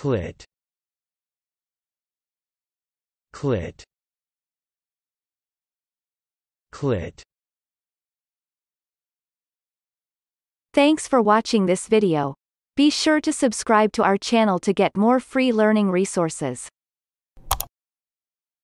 clit clit clit Thanks for watching this video. Be sure to subscribe to our channel to get more free learning resources.